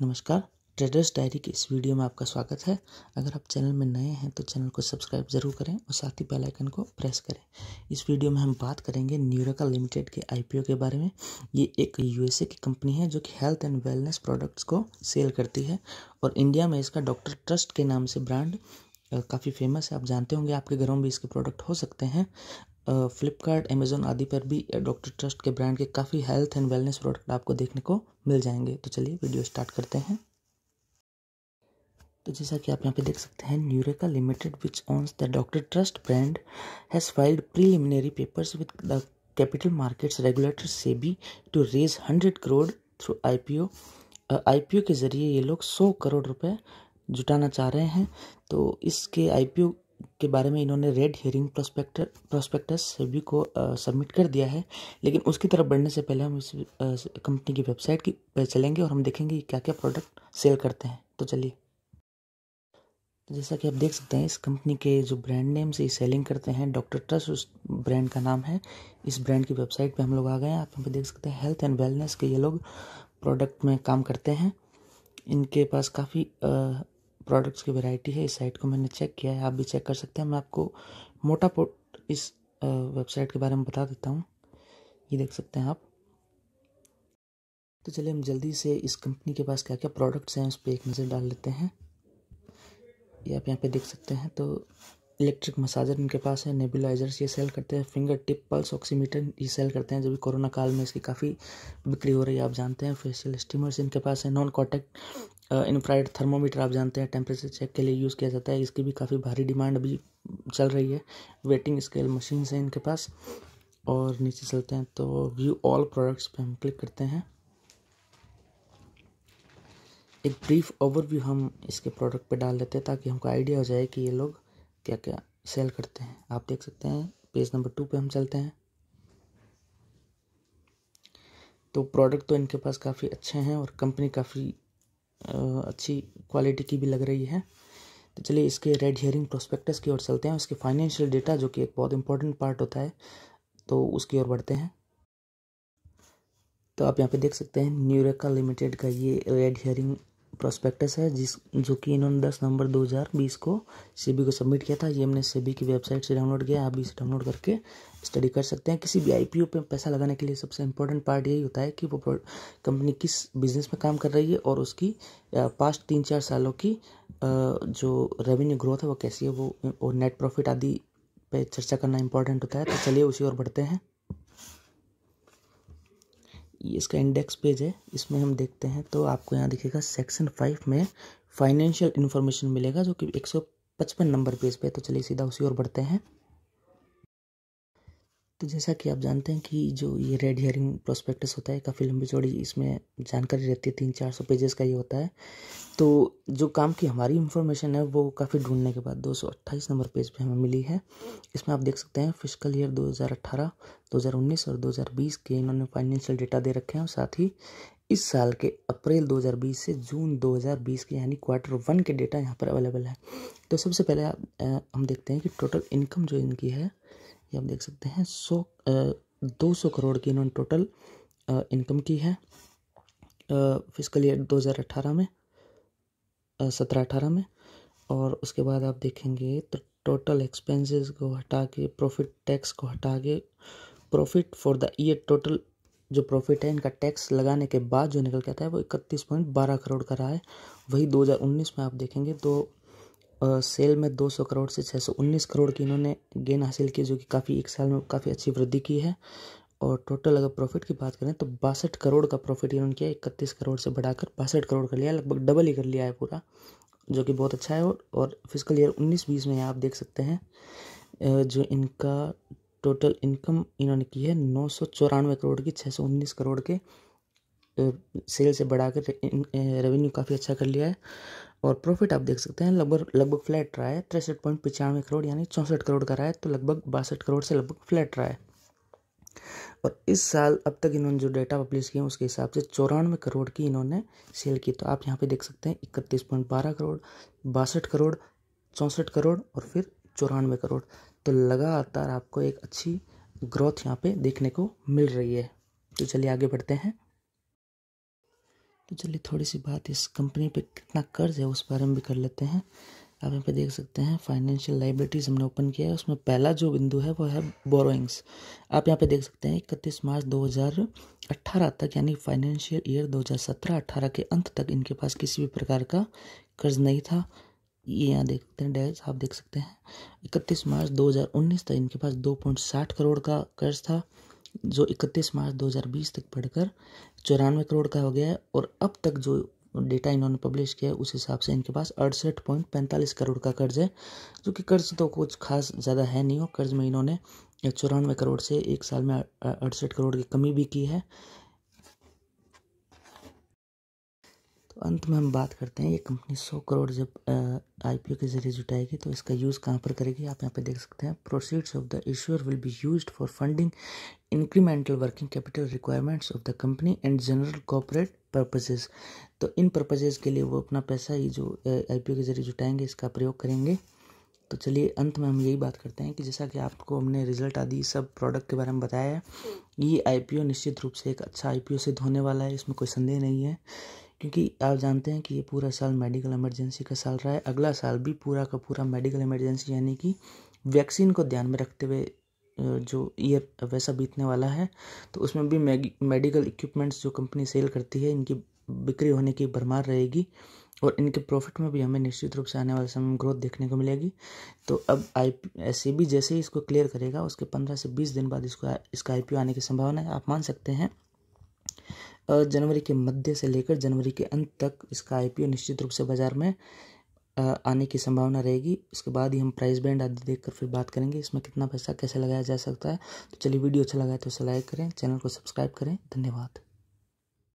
नमस्कार traders diary के इस वीडियो में आपका स्वागत है अगर आप चैनल में नए हैं तो चैनल को सब्सक्राइब जरूर करें और साथ ही बेल आइकन को प्रेस करें इस वीडियो में हम बात करेंगे न्यूरोका लिमिटेड के आईपीओ के बारे में ये एक यूएसए की कंपनी है जो कि हेल्थ एंड वेलनेस प्रोडक्ट्स को सेल करती है और इंडिया में इसका डॉक्टर ट्रस्ट के नाम से ब्रांड काफ़ी फेमस है आप जानते होंगे आपके घरों में भी इसके प्रोडक्ट हो सकते हैं फ्लिपकार्ट अमेज़ोन आदि पर भी डॉक्टर ट्रस्ट के ब्रांड के काफ़ी हेल्थ एंड वेलनेस प्रोडक्ट आपको देखने को मिल जाएंगे तो चलिए वीडियो स्टार्ट करते हैं तो जैसा कि आप यहाँ पे देख सकते हैं Neureka limited which owns the doctor trust brand has filed preliminary papers with the capital markets regulator SEBI to raise hundred crore through IPO IPO के ज़रिए ये लोग सौ करोड़ रुपए जुटाना चाह रहे हैं तो इसके आईपीओ के बारे में इन्होंने रेड हियरिंग प्रोस्पेक्टर प्रोस्पेक्टस सभी को सबमिट कर दिया है लेकिन उसकी तरफ बढ़ने से पहले हम इस कंपनी की वेबसाइट की पर चलेंगे और हम देखेंगे क्या क्या प्रोडक्ट सेल करते हैं तो चलिए तो जैसा कि आप देख सकते हैं इस कंपनी के जो ब्रांड नेम से सेलिंग करते हैं डॉक्टर ट्रस्ट उस ब्रांड का नाम है इस ब्रांड की वेबसाइट पे हम लोग आ गए हैं आप यहाँ पर देख सकते हैं हेल्थ एंड वेलनेस के ये लोग प्रोडक्ट में काम करते हैं इनके पास काफ़ी प्रोडक्ट्स की वैरायटी है इस साइट को मैंने चेक किया है आप भी चेक कर सकते हैं मैं आपको मोटा पोट इस वेबसाइट के बारे में बता देता हूँ ये देख सकते हैं आप तो चलिए हम जल्दी से इस कंपनी के पास क्या क्या प्रोडक्ट्स हैं उस पर एक नज़र डाल लेते हैं ये आप यहाँ पे देख सकते हैं तो इलेक्ट्रिक मसाजर इनके पास है नेबुलाइजर्स ये सेल करते हैं फिंगर टिप पल्स ऑक्सीमीटर ये सेल करते हैं जो भी कोरोना काल में इसकी काफ़ी बिक्री हो रही है आप जानते हैं फेशियल स्टीमर्स इनके पास है नॉन कॉन्टैक्ट इन्फ्राइड थर्मोमीटर आप जानते हैं टेम्परेचर चेक के लिए यूज़ किया जाता है इसकी भी काफ़ी भारी डिमांड अभी चल रही है वेटिंग स्केल मशीन है इनके पास और नीचे चलते हैं तो व्यू ऑल प्रोडक्ट्स पे हम क्लिक करते हैं एक ब्रीफ ओवरव्यू हम इसके प्रोडक्ट पे डाल देते हैं ताकि हमको आइडिया हो जाए कि ये लोग क्या क्या सेल करते हैं आप देख सकते हैं पेज नंबर टू पे हम चलते हैं तो प्रोडक्ट तो इनके पास काफ़ी अच्छे हैं और कंपनी काफ़ी अच्छी क्वालिटी की भी लग रही है तो चलिए इसके रेड हेयरिंग प्रोस्पेक्टस की ओर चलते हैं उसके फाइनेंशियल डेटा जो कि एक बहुत इंपॉर्टेंट पार्ट होता है तो उसकी ओर बढ़ते हैं तो आप यहाँ पे देख सकते हैं न्यूरेका लिमिटेड का ये रेड हेयरिंग प्रोस्पेक्टस है जिस जो कि इन्होंने 10 नवंबर 2020 को सेबी को सबमिट किया था ये हमने सेबी की वेबसाइट से डाउनलोड किया आप भी इसे डाउनलोड करके स्टडी कर सकते हैं किसी भी आईपीओ पे पैसा लगाने के लिए सबसे इम्पोर्टेंट पार्ट यही होता है कि वो कंपनी किस बिजनेस में काम कर रही है और उसकी पास्ट तीन चार सालों की जो रेवेन्यू ग्रोथ है वो कैसी है वो और नेट प्रॉफिट आदि पे चर्चा करना इंपॉर्टेंट होता है तो चलिए उसी और बढ़ते हैं इसका इंडेक्स पेज है इसमें हम देखते हैं तो आपको यहाँ दिखेगा सेक्शन फाइव में फाइनेंशियल इन्फॉर्मेशन मिलेगा जो कि एक सौ पचपन नंबर पेज पे तो चलिए सीधा उसी और बढ़ते हैं तो जैसा कि आप जानते हैं कि जो ये रेड हेयरिंग प्रोस्पेक्टस होता है काफ़ी लंबी चौड़ी इसमें जानकारी रहती है तीन चार सौ पेजेस का ये होता है तो जो काम की हमारी इन्फॉर्मेशन है वो काफ़ी ढूंढने के बाद दो सौ अट्ठाईस नंबर पेज पे हमें मिली है इसमें आप देख सकते हैं फिजिकल ईयर दो हज़ार अट्ठारह दो हज़ार उन्नीस और दो हज़ार बीस के इन्होंने फाइनेंशियल डेटा दे रखे हैं और साथ ही इस साल के अप्रैल 2020 से जून 2020 के यानी क्वार्टर वन के डेटा यहाँ पर अवेलेबल है तो सबसे पहले आप हम देखते हैं कि टोटल इनकम जो इनकी है ये आप देख सकते हैं सौ दो सौ करोड़ की इन्होंने टोटल इनकम की है फिजिकल ईयर दो हज़ार अट्ठारह में सत्रह अठारह में और उसके बाद आप देखेंगे तो टोटल एक्सपेंसेस को हटा के प्रॉफिट टैक्स को हटा के profit for the year total जो प्रॉफिट है इनका टैक्स लगाने के बाद जो निकल के आता है वो इकतीस पॉइंट बारह करोड़ का रहा है वही दो हज़ार उन्नीस में आप देखेंगे तो सेल में 200 करोड़ से 619 करोड़ की इन्होंने गेन हासिल की जो कि काफ़ी एक साल में काफ़ी अच्छी वृद्धि की है और टोटल अगर प्रॉफिट की बात करें तो बासठ करोड़ का प्रॉफिट इन्होंने किया इकतीस करोड़ से बढ़ाकर बासठ करोड़ कर लिया लगभग डबल ही कर लिया है पूरा जो कि बहुत अच्छा है और, और फिजिकल ईयर उन्नीस बीस में आप देख सकते हैं जो इनका टोटल इनकम इन्होंने की है नौ सौ चौरानवे करोड़ की छः सौ उन्नीस करोड़ के सेल से बढ़ाकर रेवेन्यू काफ़ी अच्छा कर लिया है और प्रॉफिट आप देख सकते हैं लगभग लगभग फ्लैट रहा है तिरसठ पॉइंट पचानवे करोड़ यानी चौंसठ करोड़ का रहा है तो लगभग बासठ करोड़ से लगभग फ्लैट रहा है और इस साल अब तक इन्होंने जो डेटा पब्लिश किया उसके हिसाब से चौरानवे करोड़ की इन्होंने सेल की तो आप यहाँ पे देख सकते हैं इकतीस पॉइंट बारह करोड़ बासठ करोड़ चौंसठ करोड़ और फिर चौरानवे करोड़ तो लगातार आपको एक अच्छी ग्रोथ यहाँ पे देखने को मिल रही है तो चलिए आगे बढ़ते हैं तो चलिए थोड़ी सी बात इस कंपनी पे कितना कर्ज है उस बारे में भी कर लेते हैं आप यहाँ पे देख सकते हैं फाइनेंशियल लाइब्रेटीज हमने ओपन किया है उसमें पहला जो बिंदु है वो है बोरोइंग्स आप यहाँ पे देख सकते हैं इकतीस मार्च 2018 तक यानी फाइनेंशियल ईयर 2017-18 के अंत तक इनके पास किसी भी प्रकार का कर्ज नहीं था ये यहाँ देख सकते हैं डेज आप देख सकते हैं इकतीस मार्च दो तक इनके पास दो करोड़ का कर्ज था जो 31 मार्च 2020 तक बढ़कर चौरानवे करोड़ का हो गया है और अब तक जो डेटा इन्होंने पब्लिश किया है उस हिसाब से इनके पास अड़सठ पॉइंट पैंतालीस करोड़ का कर्ज है जो कि कर्ज तो कुछ खास ज़्यादा है नहीं और कर्ज में इन्होंने चौरानवे करोड़ से एक साल में अड़सठ करोड़ की कमी भी की है अंत में हम बात करते हैं ये कंपनी सौ करोड़ जब आई के जरिए जुटाएगी तो इसका यूज़ कहाँ पर करेगी आप यहाँ पे देख सकते हैं proceeds of the issuer will be use for funding incremental working capital requirements of the company and general corporate purposes तो इन पर्पजेज के लिए वो अपना पैसा ही जो आई के जरिए जुटाएंगे इसका प्रयोग करेंगे तो चलिए अंत में हम यही बात करते हैं कि जैसा कि आपको हमने रिजल्ट आदि सब प्रोडक्ट के बारे में बताया है ये आईपीओ निश्चित रूप से एक अच्छा आईपीओ सिद्ध होने वाला है इसमें कोई संदेह नहीं है क्योंकि आप जानते हैं कि ये पूरा साल मेडिकल इमरजेंसी का साल रहा है अगला साल भी पूरा का पूरा मेडिकल इमरजेंसी यानी कि वैक्सीन को ध्यान में रखते हुए जो ईयर वैसा बीतने वाला है तो उसमें भी मेडिकल इक्विपमेंट्स जो कंपनी सेल करती है इनकी बिक्री होने की भरमार रहेगी और इनके प्रॉफिट में भी हमें निश्चित रूप से आने वाले समय में ग्रोथ देखने को मिलेगी तो अब आई सी बी जैसे ही इसको क्लियर करेगा उसके पंद्रह से बीस दिन बाद इसको इसका आई आने की संभावना है आप मान सकते हैं जनवरी के मध्य से लेकर जनवरी के अंत तक इसका आईपीओ निश्चित रूप से बाज़ार में आने की संभावना रहेगी उसके बाद ही हम प्राइस बैंड आदि देखकर फिर बात करेंगे इसमें कितना पैसा कैसे लगाया जा सकता है तो चलिए वीडियो अच्छा लगा तो उसे लाइक करें चैनल को सब्सक्राइब करें धन्यवाद